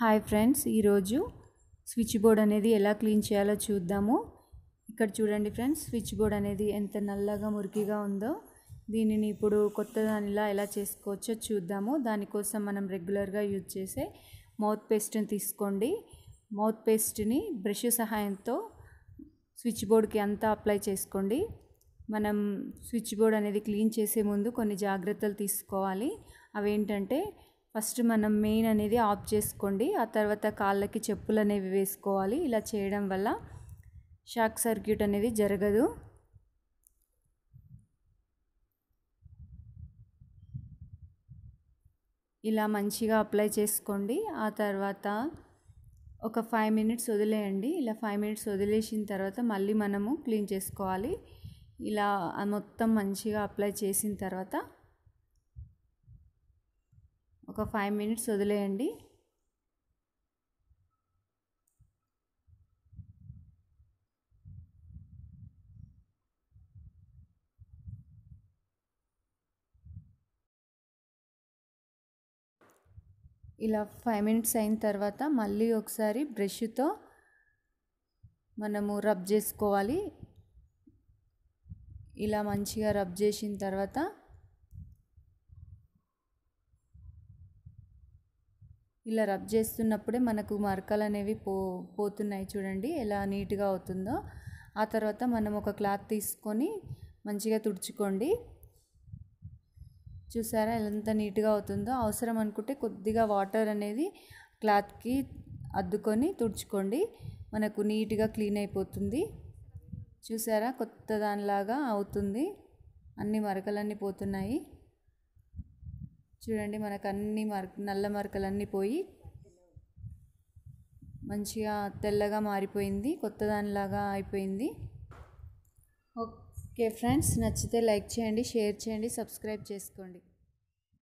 hi friends ఈరోజు switch board అనేది ఎలా క్లీన్ చేయాలో చూద్దాము ఇక్కడ చూడండి ఫ్రెండ్స్ స్విచ్ బోర్డ్ అనేది ఎంత నల్లగా మురికిగా ఉందో దీనిని ఇప్పుడు కొత్త దానిలా ఎలా చేసుకోవచ్చో చూద్దాము దానికోసం మనం రెగ్యులర్గా యూజ్ చేసే మౌత్ పేస్ట్ని తీసుకోండి మౌత్ పేస్ట్ని బ్రష్ సహాయంతో స్విచ్ బోర్డ్కి అంతా అప్లై చేసుకోండి మనం స్విచ్ బోర్డ్ అనేది క్లీన్ చేసే ముందు కొన్ని జాగ్రత్తలు తీసుకోవాలి అవేంటంటే ఫస్ట్ మనం మెయిన్ అనేది ఆఫ్ చేసుకోండి ఆ తర్వాత కాళ్ళకి చెప్పులు అనేవి వేసుకోవాలి ఇలా చేయడం వల్ల షాక్ సర్క్యూట్ అనేది జరగదు ఇలా మంచిగా అప్లై చేసుకోండి ఆ తర్వాత ఒక ఫైవ్ మినిట్స్ వదిలేయండి ఇలా ఫైవ్ మినిట్స్ వదిలేసిన తర్వాత మళ్ళీ మనము క్లీన్ చేసుకోవాలి ఇలా మొత్తం మంచిగా అప్లై చేసిన తర్వాత ఒక ఫైవ్ మినిట్స్ వదిలేయండి ఇలా ఫైవ్ మినిట్స్ అయిన తర్వాత మళ్ళీ ఒకసారి బ్రష్తో మనము రబ్ చేసుకోవాలి ఇలా మంచిగా రబ్ చేసిన తర్వాత ఇలా రబ్ చేస్తున్నప్పుడే మనకు మరకలు అనేవి పో పోతున్నాయి చూడండి ఎలా నీట్గా అవుతుందో ఆ తర్వాత మనం ఒక క్లాత్ తీసుకొని మంచిగా తుడుచుకోండి చూసారా ఎంత నీట్గా అవుతుందో అవసరం అనుకుంటే కొద్దిగా వాటర్ అనేది క్లాత్కి అద్దుకొని తుడుచుకోండి మనకు నీట్గా క్లీన్ అయిపోతుంది చూసారా కొత్త దానిలాగా అవుతుంది అన్ని మరకలన్నీ పోతున్నాయి చూడండి మనకు అన్ని మర్ నల్ల మరకలన్నీ పోయి మంచిగా తెల్లగా మారిపోయింది కొత్త దానిలాగా అయిపోయింది ఓకే ఫ్రెండ్స్ నచ్చితే లైక్ చేయండి షేర్ చేయండి సబ్స్క్రైబ్ చేసుకోండి